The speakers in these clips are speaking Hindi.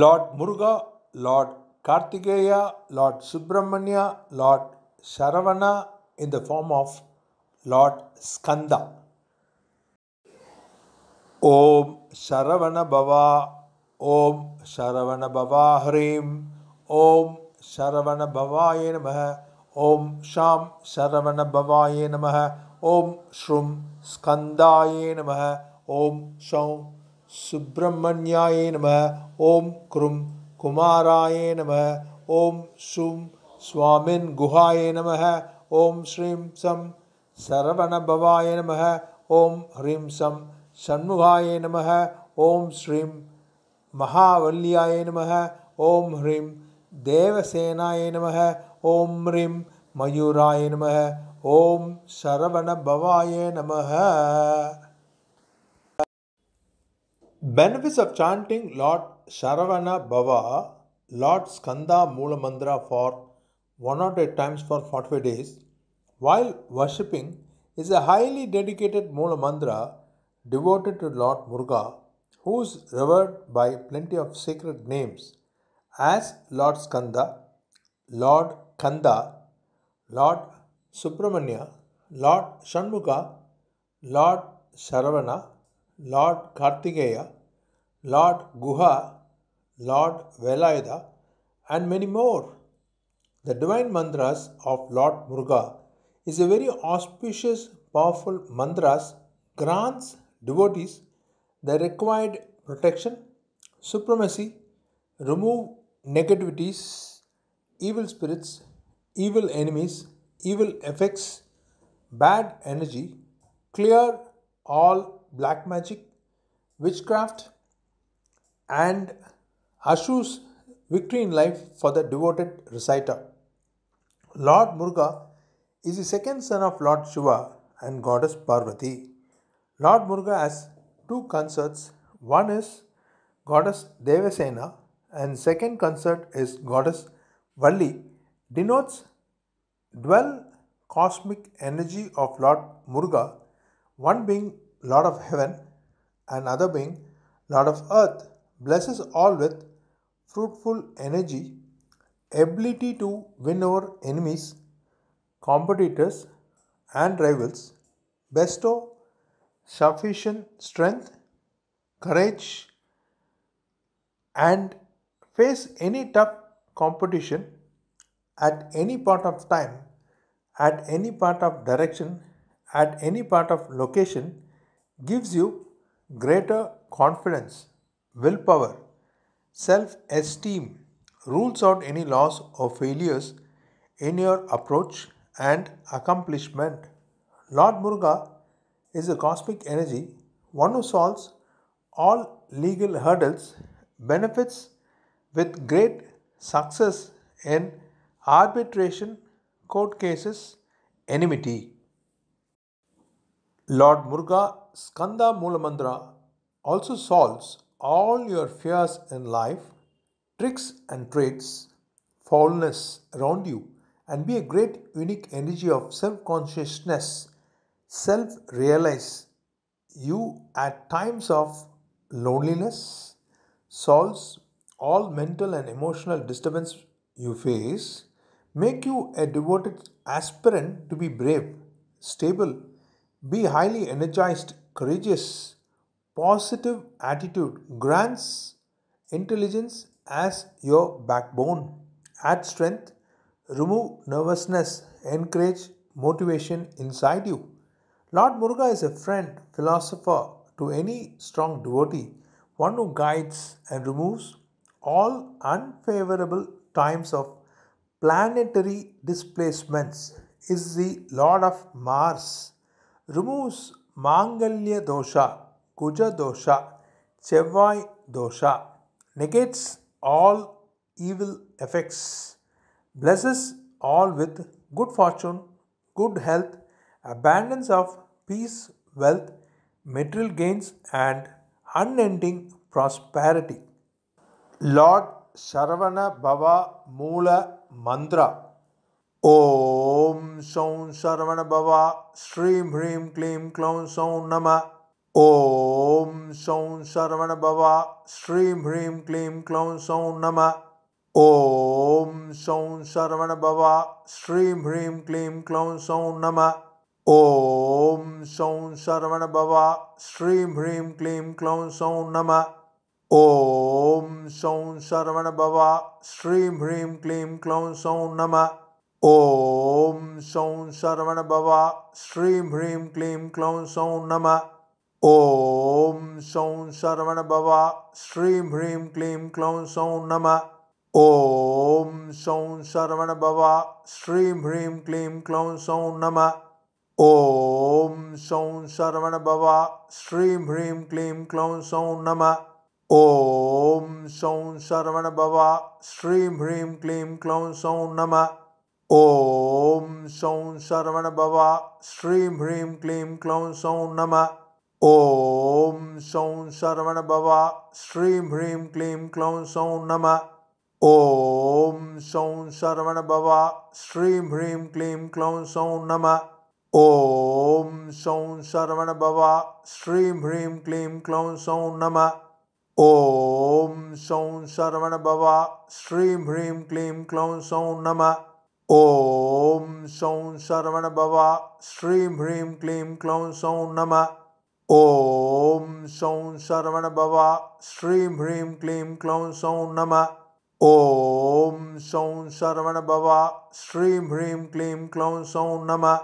Lord Muruga Lord Karthikeya Lord Subramanya Lord Saravana in the form of Lord Skanda ஓம் சரவண பவா ஓம் சரவண பவா ஹரீம் ஓம் சரவண சரவணபவாய நம ஓம் ஷாம் சரவண சரவணபவாய நம ஓம் ஸ்ரும் ஸ்கந்தாய நம ஓம் ஷௌம் सुब्रह्मण्याय नम ओं क्रुम कुमाराय नम ओम सुम स्वामिन गुहाय नम ओम श्रीं सम सरवणभवाय नम ओं ह्रीं सम षण्मुखाय नम ओं श्री महावल्याय नम ओं ह्रीं देवसेनाय नम ओं ह्रीं मयूराय नम ओम शरवणभवाय नमः Benefits of chanting Lord Sharavana Bhava, Lord Skanda Mula Mandra for 108 times for 45 days while worshipping is a highly dedicated Mula Mandra devoted to Lord Murga, who is revered by plenty of sacred names as Lord Skanda, Lord Kanda, Lord Supramanya, Lord Shanmuga, Lord Sharavana, Lord Kartikeya Lord Guha Lord Velaida, and many more. The divine mantras of Lord Murga is a very auspicious, powerful mantras grants devotees the required protection, supremacy, remove negativities, evil spirits, evil enemies, evil effects, bad energy, clear all black magic, witchcraft, and Ashu's victory in life for the devoted reciter. Lord Murga is the second son of Lord Shiva and goddess Parvati. Lord Murga has two concerts. One is goddess Devasena and second concert is goddess Valli denotes dwell cosmic energy of Lord Murga, one being Lord of heaven, and other being Lord of earth, blesses all with fruitful energy, ability to win over enemies, competitors, and rivals, bestow sufficient strength, courage, and face any tough competition at any part of time, at any part of direction, at any part of location, gives you greater confidence, willpower, self esteem, rules out any loss or failures in your approach and accomplishment. Lord Muruga is a cosmic energy, one who solves all legal hurdles, benefits with great success in arbitration, court cases, enmity. Lord Murga Skanda Mulamandra, also solves all your fears in life, tricks and trades, foulness around you, and be a great unique energy of self consciousness, self realize you at times of loneliness, solves all mental and emotional disturbance you face, make you a devoted aspirant to be brave, stable, be highly energized, courageous, positive attitude grants intelligence as your backbone. Add strength, remove nervousness, encourage motivation inside you. Lord Muruga is a friend, philosopher to any strong devotee, one who guides and removes all unfavorable times of planetary displacements, is the Lord of Mars removes Mangalya dosha, Guja dosha, Chevai dosha, negates all evil effects, blesses all with good fortune, good health, abundance of peace, wealth, material gains, and unending prosperity. Lord Saravana Bhava Mula Mantra ॐ सौं श्रवणभवा श्रीं ह्रीं क्लीं क्लौं सौं नमः ॐ सौं श्रवणभवा श्रीं ह्रीं क्लीं क्लौं सौं नमः ॐ सौं श्रवणभवा श्रीं ह्रीं क्लीं क्लौं सौं नमः ॐ सौं श्रवणभवा श्रीं ह्रीं क्लीं क्लौं सौं नमः ॐ सौं श्रवणभवा श्रीं ह्रीं क्लीं क्लौं सौं नमः ॐ सौं श्रवणभवा श्रीं ह्रीं क्लीं क्लौं सौं नमः ॐ सौं श्रवणभवा श्रीं ह्रीं क्लीं क्लौं सौं नमः ॐ सौं श्रवणभवा श्रीं ह्रीं क्लीं क्लौं सौं नमः ॐ सौं श्रवणभवा श्रीं ह्रीं क्लीं क्लौं सौं नमः ॐ सौं श्रवणभवा श्रीं ह्रीं क्लीं क्लौं सौं नमः ॐ सौं भवा श्रीं ह्रीं क्लीं क्लौं सौं नमः ॐ सौं भवा श्रीं ह्रीं क्लीं क्लौं सौं नमः ॐ सौं भवा श्रीं ह्रीं क्लीं क्लौं सौं नमः ॐ सौं भवा श्रीं ह्रीं क्लीं क्लौं सौं नमः ॐ सौं भवा श्रीं ह्रीं क्लीं क्लौं सौं नमः ॐ सौं सर्वणभवा श्रीं ह्रीं क्लीं क्लौं सौं नमः ॐ सौं भवा श्रीं ह्रीं क्लीं क्लौं सौं नमः ॐ सौं भवा श्रीं ह्रीं क्लीं क्लौं सौं नमः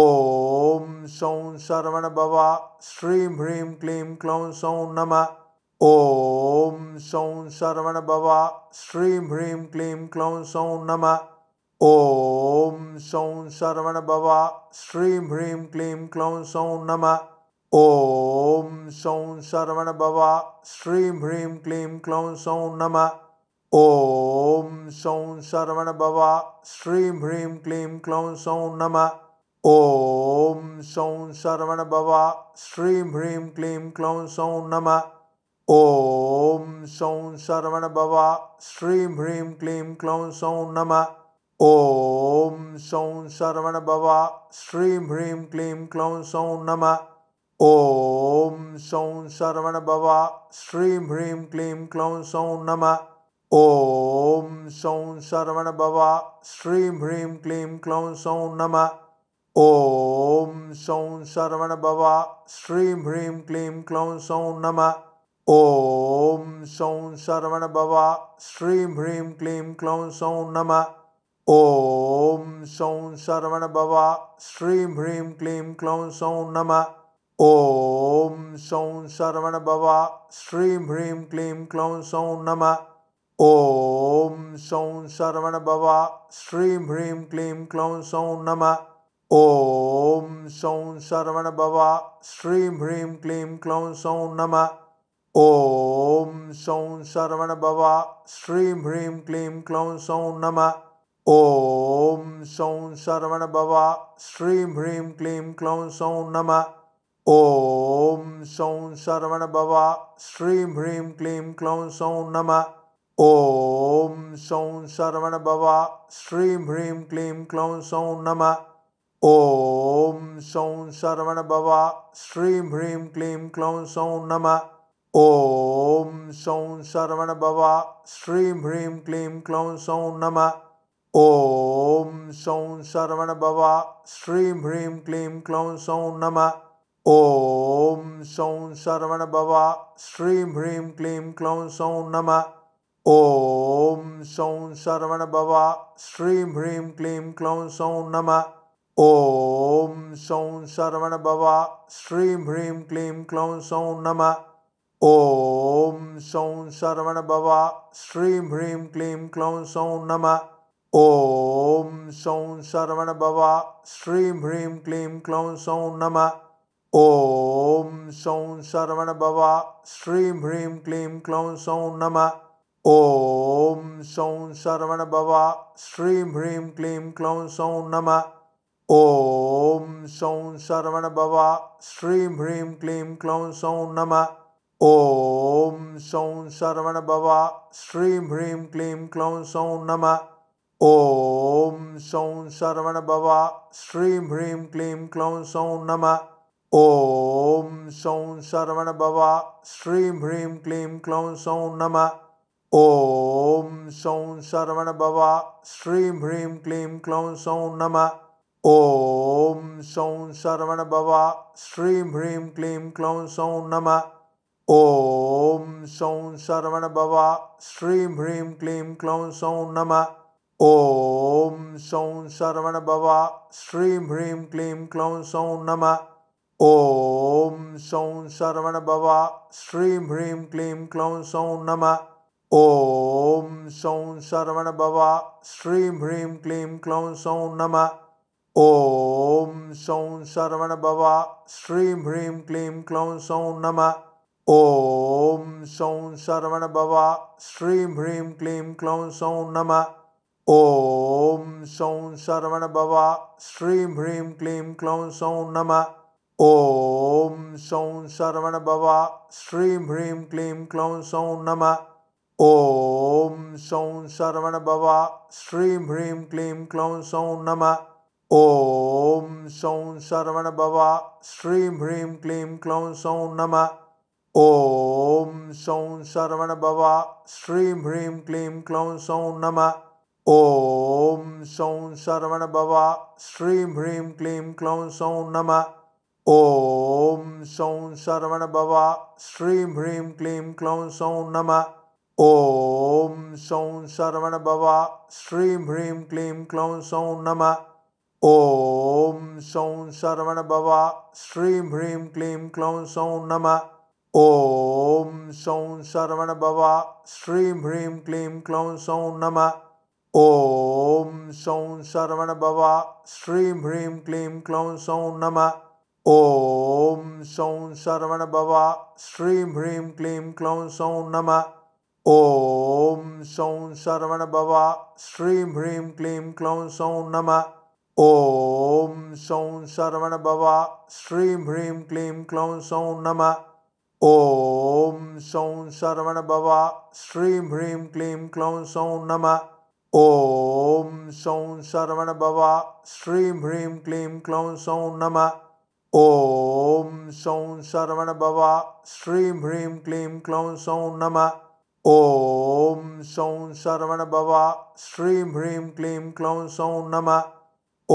ॐ सौं भवा श्रीं ह्रीं क्लीं क्लौं सौं नमः ॐ सौं भवा श्रीं ह्रीं क्लीं क्लौं सौं नमः ॐ सौं सर्वणभवा श्रीं ह्रीं क्लीं क्लौं सौं नम ॐ सौं सर्वणभवा श्रीं ह्रीं क्लीं क्लौं सौं नम ॐ सौं सर्वणभवा श्रीं ह्रीं क्लीं क्लौं सौं नम ॐ सौं सर्वणभवा श्रीं ह्रीं क्लीं क्लौं सौं नम ॐ सौं सर्वणभवा श्रीं ह्रीं क्लीं क्लौं सौं नमः ॐ सौं श्रवणभवा श्रीं ह्रीं क्लीं क्लौं सौं नम ॐ सौं श्रवणभवा श्रीं ह्रीं क्लीं क्लौं सौं नम ॐ सौं श्रवणभवा श्रीं ह्रीं क्लीं क्लौं सौं नम ॐ सौं श्रवणभवा श्रीं ह्रीं क्लीं क्लौं सौं नम ॐ सौं श्रवणभवा श्रीं ह्रीं क्लीं क्लौं सौं नमः ॐ सौं सर्वणभवा श्रीं ह्रीं क्लीं क्लौं सौं नमः ॐ सौं सर्वणभवा श्रीं ह्रीं क्लीं क्लौं सौं नमः ॐ सौं सर्वणभवा श्रीं ह्रीं क्लीं क्लौं सौं नमः ॐ सौं सर्वणभवा श्रीं ह्रीं क्लीं क्लौं सौं नमः ॐ सौं सर्वणभवा श्रीं ह्रीं क्लीं क्लौं सौं नमः ॐ सौं श्रवणभवा श्रीं ह्रीं क्लीं क्लौं सौं नमः ॐ सौं श्रवणभवा श्रीं ह्रीं क्लीं क्लौं सौं नमः ॐ सौं श्रवणभवा श्रीं ह्रीं क्लीं क्लौं सौं नमः ॐ सौं श्रवणभवा श्रीं ह्रीं क्लीं क्लौं सौं नमः ॐ सौं श्रवणभवा श्रीं ह्रीं क्लीं क्लौं सौं नमः ॐ सौं भवा श्रीं ह्रीं क्लीं क्लौं सौं नमः ॐ सौं भवा श्रीं ह्रीं क्लीं क्लौं सौं नमः ॐ सौं भवा श्रीं ह्रीं क्लीं क्लौं सौं नमः ॐ सौं भवा श्रीं ह्रीं क्लीं क्लौं सौं नमः ॐ सौं भवा श्रीं ह्रीं क्लीं क्लौं सौं नमः ॐ सौं सर्वणभवा श्रीं ह्रीं क्लीं क्लौं सौं नमः ॐ सौं भवा श्रीं ह्रीं क्लीं क्लौं सौं नमः ॐ सौं भवा श्रीं ह्रीं क्लीं क्लौं सौं नमः ॐ सौं भवा श्रीं ह्रीं क्लीं क्लौं सौं नमः ॐ सौं भवा श्रीं ह्रीं क्लीं क्लौं सौं नमः ॐ सौं सर्वणभवा श्रीं ह्रीं क्लीं क्लौं सौं नम ॐ सौं सर्वणभवा श्रीं ह्रीं क्लीं क्लौं सौं नम ॐ सौं सर्वणभवा श्रीं ह्रीं क्लीं क्लौं सौं नम ॐ सौं सर्वणभवा श्रीं ह्रीं क्लीं क्लौं सौं नम ॐ सौं सर्वणभवा श्रीं ह्रीं क्लीं क्लौं सौं नमः ॐ सौं श्रवणभवा श्रीं ह्रीं क्लीं क्लौं सौं नम ॐ सौं श्रवणभवा श्रीं ह्रीं क्लीं क्लौं सौं नम ॐ सौं श्रवणभवा श्रीं ह्रीं क्लीं क्लौं सौं नम ॐ सौं श्रवणभवा श्रीं ह्रीं क्लीं क्लौं सौं नम ॐ सौं श्रवणभवा श्रीं ह्रीं क्लीं क्लौं सौं नमः ॐ सौं शरवणभवा श्रीं ह्रीं क्लीं क्लौं सौं नमः ॐ सौं शरवणभवा श्रीं ह्रीं क्लीं क्लौं सौं नमः ॐ सौं शरवणभवा श्रीं ह्रीं क्लीं क्लौं सौं नमः ॐ सौं शरवणभवा श्रीं ह्रीं क्लीं क्लौं सौं नमः ॐ सौं शरवणभवा श्रीं ह्रीं क्लीं क्लौं सौं नमः ॐ सौं श्रवणभवा श्रीं ह्रीं क्लीं क्लौं सौं नमः ॐ सौं श्रवणभवा श्रीं ह्रीं क्लीं क्लौं सौं नमः ॐ सौं श्रवणभवा श्रीं ह्रीं क्लीं क्लौं सौं नमः ॐ सौं श्रवणभवा श्रीं ह्रीं क्लीं क्लौं सौं नमः ॐ सौं श्रवणभवा श्रीं ह्रीं क्लीं क्लौं सौं नमः ॐ सौं भवा श्रीं ह्रीं क्लीं क्लौं सौं नमः ॐ सौं भवा श्रीं ह्रीं क्लीं क्लौं सौं नमः ॐ सौं भवा श्रीं ह्रीं क्लीं क्लौं सौं नमः ॐ सौं भवा श्रीं ह्रीं क्लीं क्लौं सौं नमः ॐ सौं भवा श्रीं ह्रीं क्लीं क्लौं सौं नमः ॐ सौं श्रवणभवा श्रीं ह्रीं क्लीं क्लौं सौं नमः ॐ सौं श्रवणभवा श्रीं ह्रीं क्लीं क्लौं सौं नमः ॐ सौं श्रवणभवा श्रीं ह्रीं क्लीं क्लौं सौं नमः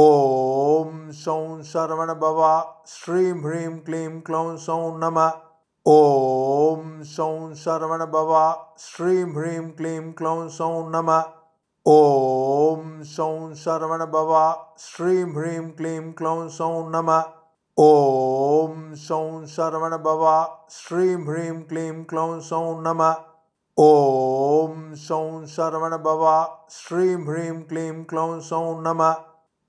ॐ सौं श्रवणभवा श्रीं ह्रीं क्लीं क्लौं सौं नमः ॐ सौं श्रवणभवा श्रीं ह्रीं क्लीं क्लौं सौं नमः ॐ सौं सर्वणभवा श्रीं ह्रीं क्लीं क्लौं सौं नम ॐ सौं सर्वणभवा श्रीं ह्रीं क्लीं क्लौं सौं नम ॐ सौं सर्वणभवा श्रीं ह्रीं क्लीं क्लौं सौं नम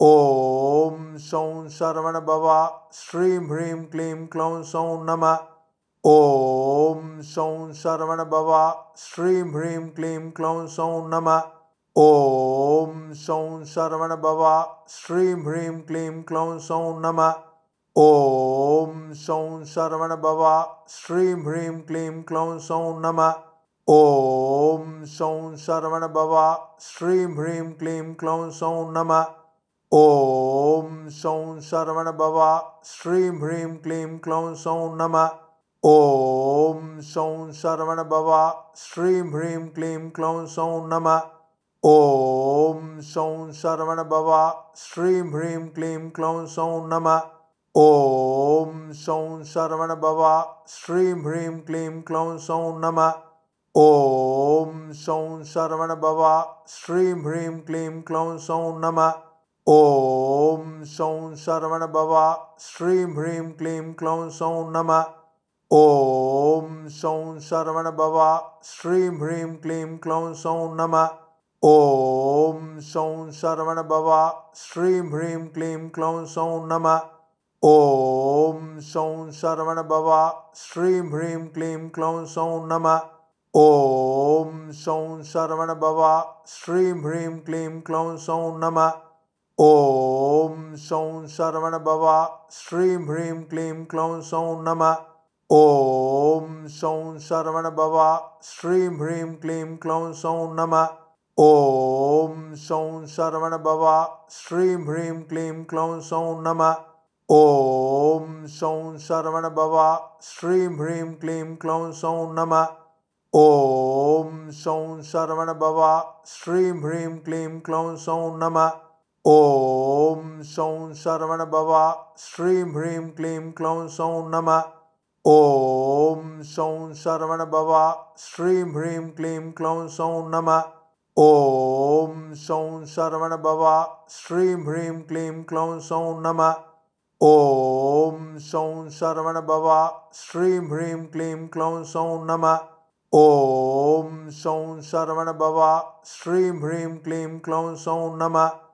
ॐ सौं सर्वणभवा श्रीं ह्रीं क्लीं क्लौं सौं नम ॐ सौं सर्वणभवा श्रीं ह्रीं क्लीं क्लौं सौं नमः ॐ सौं श्रवणभवा श्रीं ह्रीं क्लीं क्लौं सौं नम ॐ सौं श्रवणभवा श्रीं ह्रीं क्लीं क्लौं सौं नम ॐ सौं श्रवणभवा श्रीं ह्रीं क्लीं क्लौं सौं नम ॐ सौं श्रवणभवा श्रीं ह्रीं क्लीं क्लौं सौं नम ॐ सौं श्रवणभवा श्रीं ह्रीं क्लीं क्लौं सौं नमः ॐ सौं शरवणभवा श्रीं ह्रीं क्लीं क्लौं सौं नमः ॐ सौं शरवणभवा श्रीं ह्रीं क्लीं क्लौं सौं नमः ॐ सौं शरवणभवा श्रीं ह्रीं क्लीं क्लौं सौं नमः ॐ सौं शरवणभवा श्रीं ह्रीं क्लीं क्लौं सौं नमः ॐ सौं शरवणभवा श्रीं ह्रीं क्लीं क्लौं सौं नमः ॐ सौं श्रवणभवा श्रीं ह्रीं क्लीं क्लौं सौं नमः ॐ सौं श्रवणभवा श्रीं ह्रीं क्लीं क्लौं सौं नमः ॐ सौं श्रवणभवा श्रीं ह्रीं क्लीं क्लौं सौं नमः ॐ सौं श्रवणभवा श्रीं ह्रीं क्लीं क्लौं सौं नमः ॐ सौं श्रवणभवा श्रीं ह्रीं क्लीं क्लौं सौं नमः ॐ सौं सर्वणभवा श्रीं ह्रीं क्लीं क्लौं सौं नमः ॐ सौं सर्वणभवा श्रीं ह्रीं क्लीं क्लौं सौं नमः ॐ सौं सर्वणभवा श्रीं ह्रीं क्लीं क्लौं सौं नमः ॐ सौं सर्वणभवा श्रीं ह्रीं क्लीं क्लौं सौं नमः ॐ सौं सर्वणभवा श्रीं ह्रीं क्लीं क्लौं सौं नमः ॐ सौं सर्वणभवा श्रीं ह्रीं क्लीं क्लौं सौं नमः ॐ सौं सर्वणभवा श्रीं ह्रीं क्लीं क्लौं सौं नमः ॐ सौं सर्वणभवा श्रीं ह्रीं क्लीं क्लौं सौं नमः